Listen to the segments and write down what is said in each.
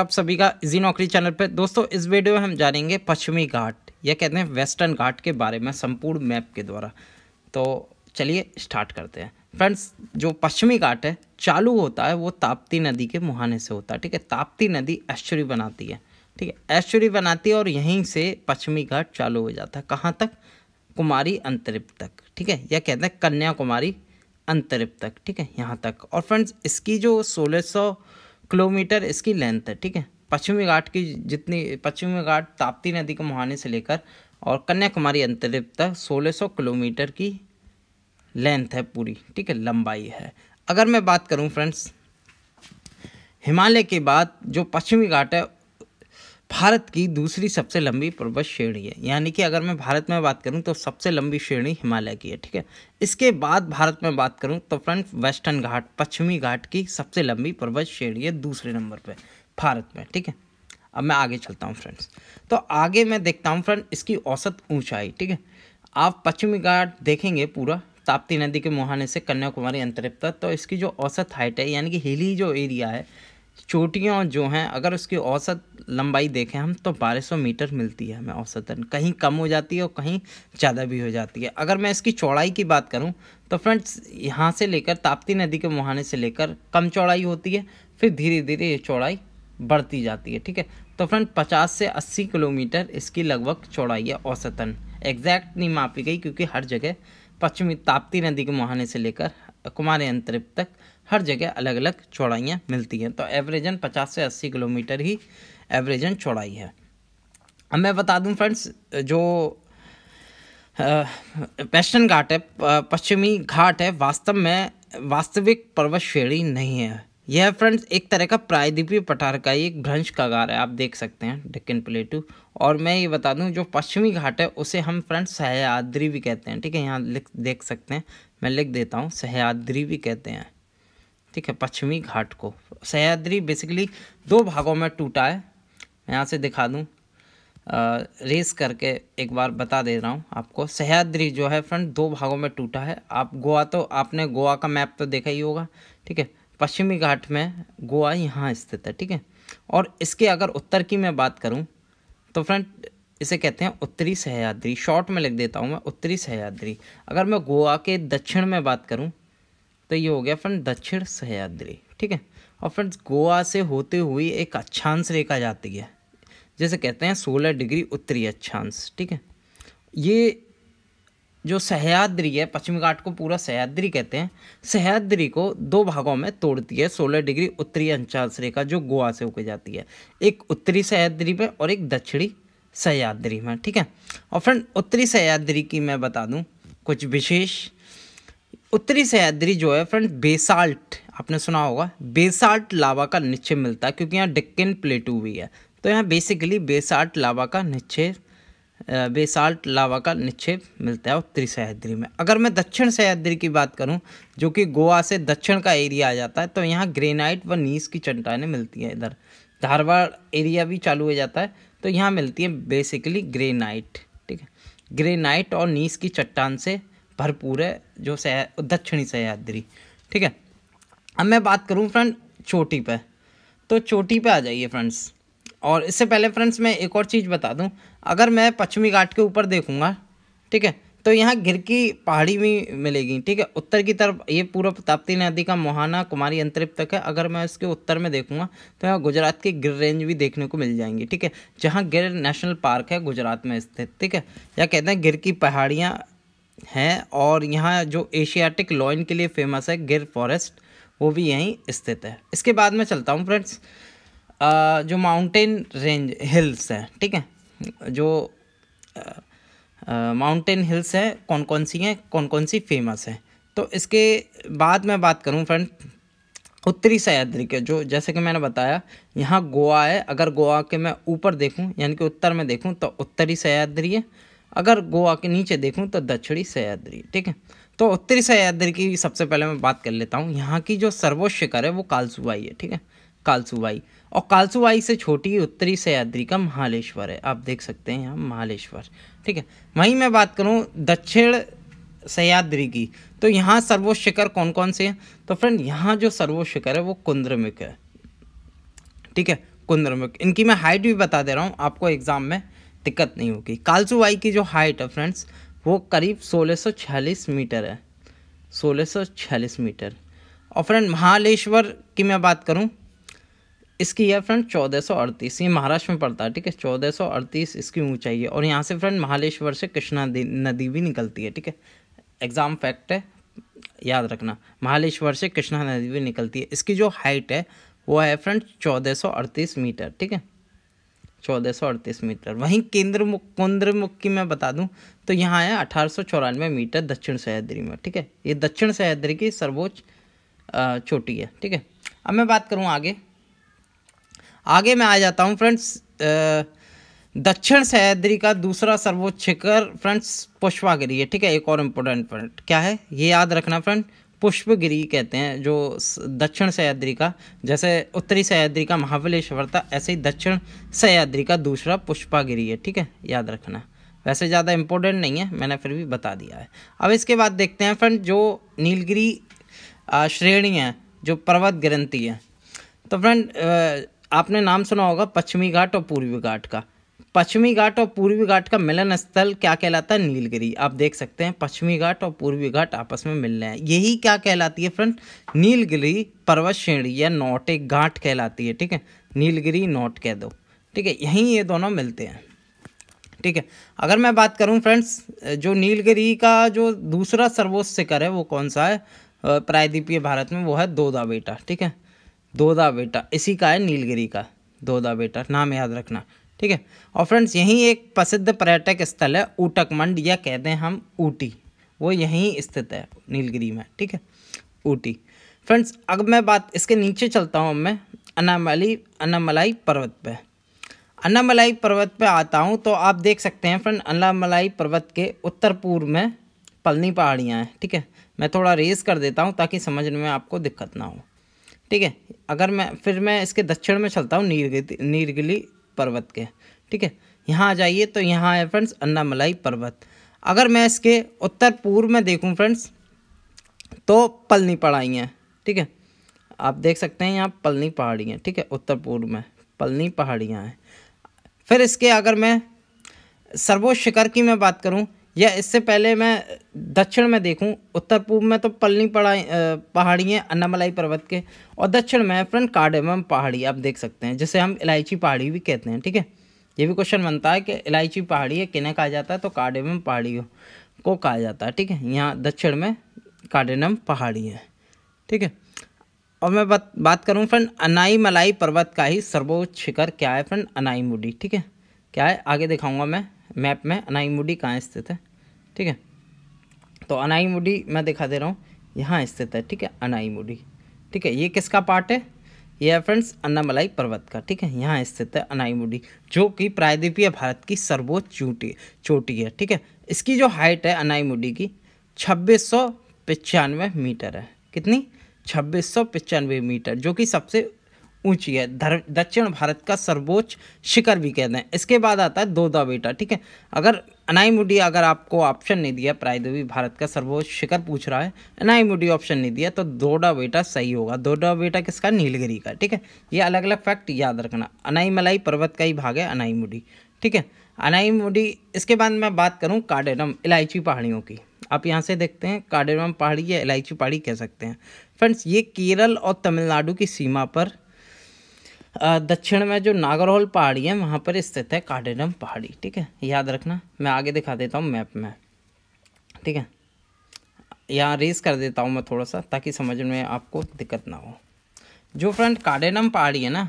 आप सभी का इजी नौकरी चैनल पर दोस्तों इस वीडियो में हम जानेंगे पश्चिमी घाट या कहते हैं वेस्टर्न घाट के बारे में संपूर्ण मैप के द्वारा तो चलिए स्टार्ट करते हैं फ्रेंड्स जो पश्चिमी घाट है चालू होता है वो ताप्ती नदी के मुहाने से होता है ठीक है ताप्ती नदी ऐश्वरी बनाती है ठीक है ऐश्वरी बनाती है और यहीं से पश्चिमी घाट चालू हो जाता है कहाँ तक कुमारी अंतरिप तक ठीक है यह कहते हैं कन्याकुमारी अंतरिप तक ठीक है यहाँ तक और फ्रेंड्स इसकी जो सोलह किलोमीटर इसकी लेंथ है ठीक है पश्चिमी घाट की जितनी पश्चिमी घाट ताप्ती नदी के मुहाने से लेकर और कन्याकुमारी अंतरिप तक 1600 किलोमीटर की लेंथ है पूरी ठीक है लंबाई है अगर मैं बात करूं फ्रेंड्स हिमालय के बाद जो पश्चिमी घाट है भारत की दूसरी सबसे लंबी पर्वत श्रेणी है यानी कि अगर मैं भारत में बात करूं तो सबसे लंबी श्रेणी हिमालय की है ठीक है इसके बाद भारत में बात करूं तो फ्रेंड वेस्टर्न घाट पश्चिमी घाट की सबसे लंबी पर्वत श्रेणी है दूसरे नंबर पे भारत में ठीक है अब मैं आगे चलता हूँ फ्रेंड्स तो आगे मैं देखता हूँ फ्रेंड इसकी औसत ऊँचाई ठीक है आप पश्चिमी घाट देखेंगे पूरा ताप्ती नदी के मुहाने से कन्याकुमारी अंतरिप्त तो इसकी जो औसत हाइट है यानी कि हिली जो एरिया है चोटियाँ जो हैं अगर उसकी औसत लंबाई देखें हम तो बारह सौ मीटर मिलती है हमें औसतन कहीं कम हो जाती है और कहीं ज़्यादा भी हो जाती है अगर मैं इसकी चौड़ाई की बात करूं तो फ्रेंड्स यहाँ से लेकर ताप्ती नदी के मुहाने से लेकर कम चौड़ाई होती है फिर धीरे धीरे ये चौड़ाई बढ़ती जाती है ठीक है तो फ्रेंड पचास से अस्सी किलोमीटर इसकी लगभग चौड़ाई है औसतन एग्जैक्ट नहीं मापी गई क्योंकि हर जगह पश्चिमी ताप्ती नदी के मुहाने से लेकर कुमारी अंतरिप तक हर जगह अलग अलग चौड़ाइयाँ मिलती हैं तो एवरेजन पचास से अस्सी किलोमीटर ही एवरेजन चौड़ाई है अब मैं बता दूं फ्रेंड्स जो वेस्टर्न घाट है पश्चिमी घाट है वास्तव में वास्तविक पर्वत श्रेणी नहीं है यह फ्रेंड्स एक तरह का प्रायद्वीपीय पठार का ही एक भ्रंश गार है आप देख सकते हैं डिक्किन प्लेटू और मैं ये बता दूं जो पश्चिमी घाट है उसे हम फ्रेंड्स सहयाद्री भी कहते हैं ठीक है यहाँ लिख देख सकते हैं मैं लिख देता हूँ सहयाद्री भी कहते हैं ठीक है पश्चिमी घाट को सह्याद्री बेसिकली दो भागों में टूटा है मैं यहाँ से दिखा दूँ रेस करके एक बार बता दे रहा हूँ आपको सह्याद्री जो है फ्रेंड दो भागों में टूटा है आप गोवा तो आपने गोवा का मैप तो देखा ही होगा ठीक है पश्चिमी घाट में गोवा यहाँ स्थित है ठीक है और इसके अगर उत्तर की मैं बात करूँ तो फ्रेंड इसे कहते हैं उत्तरी सह्याद्री शॉर्ट में लिख देता हूँ मैं उत्तरी सह्याद्री अगर मैं गोवा के दक्षिण में बात करूँ तो ये हो गया फ्रेंड दक्षिण सह्याद्री ठीक है और फ्रेंड्स गोवा से होते हुए एक अच्छांश रेखा जाती है जैसे कहते हैं सोलह डिग्री उत्तरी अच्छांश ठीक है ये जो सह्याद्री है पश्चिमी घाट को पूरा सह्याद्री कहते हैं सह्याद्री को दो भागों में तोड़ती है सोलह डिग्री उत्तरी अंचांश रेखा जो गोवा से होकर जाती है एक उत्तरी सह्याद्री में और एक दक्षिणी सह्याद्री में ठीक है और फ्रेंड उत्तरी सह्याद्री की मैं बता दूं कुछ विशेष उत्तरी सह्याद्री जो है फ्रेंड बेसाल्ट आपने सुना होगा बेसाल्ट लावा का नीचे मिलता है क्योंकि यहाँ डिक्किन प्लेटू हुई है तो यहाँ बेसिकली बेसाल्ट लावा का नीचे बेसाल्ट लावा का निक्षेप मिलता है उत्तरी सह्याद्री में अगर मैं दक्षिण सह्याद्री की बात करूं जो कि गोवा से दक्षिण का एरिया आ जाता है तो यहाँ ग्रेनाइट व नीस की चट्टाने मिलती हैं इधर धारवाड़ एरिया भी चालू हो जाता है तो यहाँ मिलती है बेसिकली ग्रेनाइट ठीक है ग्रेनाइट और नीस की चट्टान से भरपूर है जो सह दक्षिणी सह्याद्री ठीक है अब मैं बात करूँ फ्रेंड चोटी पे तो चोटी पे आ जाइए फ्रेंड्स और इससे पहले फ्रेंड्स मैं एक और चीज़ बता दूं अगर मैं पश्चिमी घाट के ऊपर देखूंगा ठीक है तो यहाँ गिर की पहाड़ी भी मिलेगी ठीक है उत्तर की तरफ ये पूरा प्रताप्ती नदी का मोहाना कुमारी अंतरिप तक है अगर मैं इसके उत्तर में देखूंगा तो यहाँ गुजरात की गिर रेंज भी देखने को मिल जाएंगी ठीक है जहाँ गिर नेशनल पार्क है गुजरात में स्थित ठीक है या कहते हैं गिर की पहाड़ियाँ है और यहाँ जो एशियाटिक लॉइन के लिए फेमस है गिर फॉरेस्ट वो भी यहीं स्थित है इसके बाद मैं चलता हूँ फ्रेंड्स जो माउंटेन रेंज हिल्स हैं ठीक है जो माउंटेन हिल्स हैं कौन कौन सी हैं कौन कौन सी फेमस हैं तो इसके बाद मैं बात करूँ फ्रेंड उत्तरी सह्याद्री के जो जैसे कि मैंने बताया यहाँ गोवा है अगर गोवा के मैं ऊपर देखूँ यानी कि उत्तर में देखूँ तो उत्तरी सह्याद्री है अगर गोवा के नीचे देखूँ तो दक्षिणी सह्याद्री ठीक है तो उत्तरी सह्याद्री की सबसे पहले मैं बात कर लेता हूँ यहाँ की जो सर्वोच्च शिखर है वो कालसुबाई है ठीक है कालसुबाई और कालसुबाई से छोटी उत्तरी सह्याद्री का महालेश्वर है आप देख सकते हैं यहाँ महालेश्वर ठीक है वहीं मैं बात करूँ दक्षिण सह्याद्री की तो यहाँ सर्वोच्च शिखर कौन कौन से हैं तो फ्रेंड यहाँ जो सर्वोच्च शिखर है वो कुंद्रमिक है ठीक है कुंद्रमिक इनकी मैं हाइट भी बता दे रहा हूँ आपको एग्ज़ाम में दिक्कत नहीं होगी बाई की जो हाइट है फ्रेंड्स वो करीब 1646 मीटर है 1646 मीटर और फ्रेंड महालेश्वर की मैं बात करूं इसकी है फ्रेंड 1438 ये महाराष्ट्र में पड़ता है ठीक है 1438 इसकी ऊंचाई है और यहाँ से फ्रेंड महालेश्वर से कृष्णा नदी भी निकलती है ठीक है एग्ज़ाम फैक्ट है याद रखना महालेश्वर से कृष्णा नदी भी निकलती है इसकी जो हाइट है वो है फ्रेंड चौदह मीटर ठीक है चौदह सौ अड़तीस मीटर वहीं केंद्र केंद्र मैं बता दूं तो यहाँ है अठारह सौ चौरानवे मीटर दक्षिण सह्याद्री में ठीक है ये दक्षिण सह्याद्री की सर्वोच्च चोटी है ठीक है अब मैं बात करूँ आगे आगे मैं आ जाता हूँ फ्रेंड्स दक्षिण सह्याद्री का दूसरा सर्वोच्च शिखर फ्रेंड्स पुष्पागिरी है ठीक है एक और इम्पोर्टेंट पॉइंट क्या है ये याद रखना फ्रेंड पुष्पगिरी कहते हैं जो दक्षिण सह्याद्री का जैसे उत्तरी सह्याद्री का महाबलेश्वर था ऐसे ही दक्षिण सह्याद्री का दूसरा पुष्पागिरी है ठीक है याद रखना वैसे ज़्यादा इम्पोर्टेंट नहीं है मैंने फिर भी बता दिया है अब इसके बाद देखते हैं फ्रेंड जो नीलगिरी श्रेणी है जो पर्वत ग्रंथी है तो फ्रेंड आपने नाम सुना होगा पश्चिमी घाट और पूर्वी घाट का पश्चिमी घाट और पूर्वी घाट का मिलन स्थल क्या कहलाता है नीलगिरी आप देख सकते हैं पश्चिमी घाट और पूर्वी घाट आपस में मिल रहे हैं यही क्या कहलाती है फ्रेंड नीलगिरी पर्वत श्रेणी या नोटे घाट कहलाती है ठीक है नीलगिरी नोट कह दो ठीक है यहीं ये दोनों मिलते हैं ठीक है अगर मैं बात करूं फ्रेंड्स जो नीलगिरी का जो दूसरा सर्वोच्च शिखर है वो कौन सा है प्रायद्वीपीय भारत में वो है दोदा बेटा ठीक है दोदा बेटा इसी का है नीलगिरी का दोदा बेटा नाम याद रखना ठीक है और फ्रेंड्स यहीं एक प्रसिद्ध पर्यटक स्थल है ऊटक मंड या कहते हैं हम ऊटी वो यहीं स्थित है नीलगिरी में ठीक है ऊटी फ्रेंड्स अब मैं बात इसके नीचे चलता हूँ मैं अनामली अनामलाई पर्वत पे अनामलाई पर्वत पे आता हूँ तो आप देख सकते हैं फ्रेंड अनामलाई पर्वत के उत्तर पूर्व में पलनी पहाड़ियाँ हैं ठीक है मैं थोड़ा रेस कर देता हूँ ताकि समझने में आपको दिक्कत ना हो ठीक है अगर मैं फिर मैं इसके दक्षिण में चलता हूँ नीलगिरी नीलगिरी पर्वत के ठीक है यहाँ आ जाइए तो यहाँ है फ्रेंड्स अन्नामलाई पर्वत अगर मैं इसके उत्तर पूर्व में देखूँ फ्रेंड्स तो पलनी पहाड़ी हैं ठीक है आप देख सकते हैं यहाँ पलनी पहाड़ियाँ ठीक है उत्तर पूर्व में पलनी पहाड़ियाँ हैं फिर इसके अगर मैं सर्वोच्च शिखर की मैं बात करूँ या इससे पहले मैं दक्षिण में देखूं उत्तर पूर्व में तो पलनी पड़ाई पहाड़ी हैं अन्नामलाई पर्वत के और दक्षिण में फ्रेंड कार्डेमम पहाड़ी आप देख सकते हैं जिसे हम इलायची पहाड़ी भी कहते हैं ठीक है ये भी क्वेश्चन बनता है कि इलायची पहाड़ी है किन्हें कहा जाता है तो कार्डेमम पहाड़ी को कहा जाता है ठीक है यहाँ दक्षिण में कार्डेनम पहाड़ी है ठीक है और मैं बात बात करूँ फ्रेंड अनाई मलाई पर्वत का ही सर्वोच्च शिखर क्या है फ्रेंड अनाई मुडी ठीक है क्या है आगे दिखाऊंगा मैं मैप में अनाईमुडी कहाँ स्थित है ठीक है तो अनाईमुडी मैं दिखा दे रहा हूँ यहाँ स्थित है ठीक है अनाईमुडी ठीक है ये किसका पार्ट है ये है फ्रेंड्स अन्नामलाई पर्वत का ठीक है यहाँ स्थित है अनाईमुडी जो कि प्रायद्वीपीय भारत की सर्वोच्च चोटी चोटी है ठीक है इसकी जो हाइट है अनाईमुडी की छब्बीस सौ मीटर है कितनी छब्बीस सौ पचानवे मीटर जो कि सबसे ऊंची है दक्षिण भारत का सर्वोच्च शिखर भी कहते हैं इसके बाद आता है दोदा बेटा ठीक है अगर अनाईमुडी अगर आपको ऑप्शन नहीं दिया प्रायद्वीप भारत का सर्वोच्च शिखर पूछ रहा है अनाईमुडी ऑप्शन नहीं दिया तो दोडा बेटा सही होगा दोडा बेटा किसका नीलगिरी का ठीक है ये अलग अलग फैक्ट याद रखना अनाईमलाई पर्वत का ही भाग है अनाईमुडी ठीक है अनाईमुडी इसके बाद मैं बात करूँ काडेरम इलायची पहाड़ियों की आप यहाँ से देखते हैं काडेरम पहाड़ी या इलायची पहाड़ी कह सकते हैं फ्रेंड्स ये केरल और तमिलनाडु की सीमा पर दक्षिण में जो नागरहोल पहाड़ी है वहाँ पर स्थित है काडेडम पहाड़ी ठीक है याद रखना मैं आगे दिखा देता हूँ मैप में ठीक है यहाँ रेस कर देता हूँ मैं थोड़ा सा ताकि समझ में आपको दिक्कत ना हो जो फ्रेंड काडेनम पहाड़ी है ना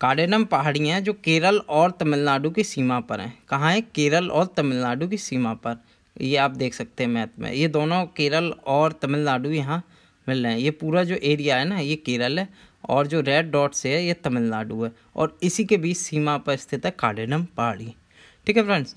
काडेनम पहाड़ी हैं जो केरल और तमिलनाडु की सीमा पर हैं कहाँ है केरल और तमिलनाडु की सीमा पर ये आप देख सकते हैं मैप में ये दोनों केरल और तमिलनाडु यहाँ मिल रहे हैं ये पूरा जो एरिया है ना ये केरल है और जो रेड डॉट से है ये तमिलनाडु है और इसी के बीच सीमा पर स्थित है काडेनम पहाड़ी ठीक है फ्रेंड्स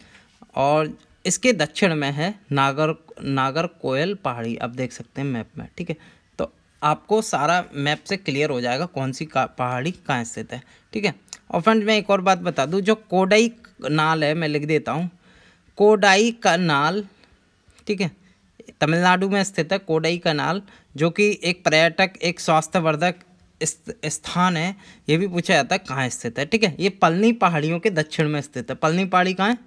और इसके दक्षिण में है नागर नागर कोयल पहाड़ी आप देख सकते हैं मैप में ठीक है तो आपको सारा मैप से क्लियर हो जाएगा कौन सी का पहाड़ी कहाँ स्थित है ठीक है और फ्रेंड्स मैं एक और बात बता दूँ जो कोडाई नाल है मैं लिख देता हूँ कोडाई का नाल ठीक है तमिलनाडु में स्थित है कोडाई कनाल जो कि एक पर्यटक एक स्वास्थ्यवर्धक स्थान है ये भी पूछा जाता है कहाँ स्थित है ठीक है ये पलनी पहाड़ियों के दक्षिण में स्थित है पलनी पहाड़ी कहाँ है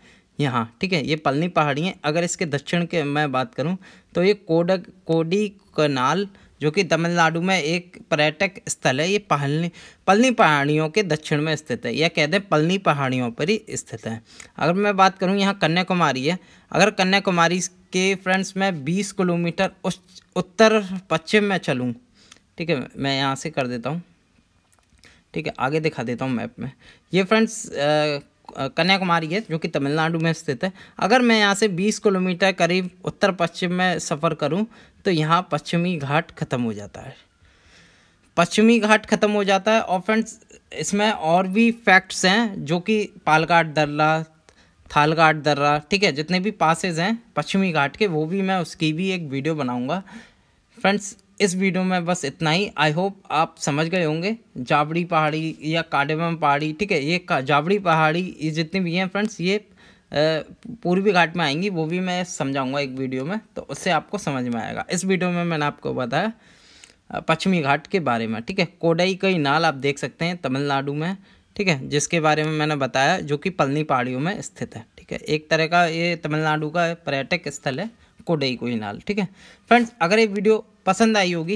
यहाँ ठीक है ये पलनी पहाड़ी है अगर इसके दक्षिण के मैं बात करूँ तो ये कोडक कोडी कनाल जो कि तमिलनाडु में एक पर्यटक स्थल है ये पहलनी पलनी पहाड़ियों के दक्षिण में स्थित है यह कह दें पलनी पहाड़ियों पर ही स्थित है अगर मैं बात करूँ यहाँ कन्याकुमारी है अगर कन्याकुमारी के फ्रेंड्स मैं बीस किलोमीटर उस उत्तर पश्चिम में चलूँ ठीक है मैं यहाँ से कर देता हूँ ठीक है आगे दिखा देता हूँ मैप में ये फ्रेंड्स कन्याकुमारी है जो कि तमिलनाडु में स्थित है अगर मैं यहाँ से 20 किलोमीटर करीब उत्तर पश्चिम में सफ़र करूँ तो यहाँ पश्चिमी घाट ख़त्म हो जाता है पश्चिमी घाट ख़त्म हो जाता है और फ्रेंड्स इसमें और भी फैक्ट्स हैं जो कि पालघाट दर्रा थालघाट दर्रा ठीक है जितने भी पासेज हैं पश्चिमी घाट के वो भी मैं उसकी भी एक वीडियो बनाऊँगा फ्रेंड्स इस वीडियो में बस इतना ही आई होप आप समझ गए होंगे जावड़ी पहाड़ी या काडेबम पहाड़ी ठीक है ये जावड़ी पहाड़ी ये जितनी भी हैं फ्रेंड्स ये पूर्वी घाट में आएंगी वो भी मैं समझाऊंगा एक वीडियो में तो उससे आपको समझ में आएगा इस वीडियो में मैंने आपको बताया पश्चिमी घाट के बारे में ठीक है कोडई कई नाल आप देख सकते हैं तमिलनाडु में ठीक है जिसके बारे में मैंने बताया जो कि पलनी पहाड़ियों में स्थित है ठीक है एक तरह का ये तमिलनाडु का पर्यटक स्थल है कोई नाल ठीक है फ्रेंड्स अगर ये वीडियो पसंद आई होगी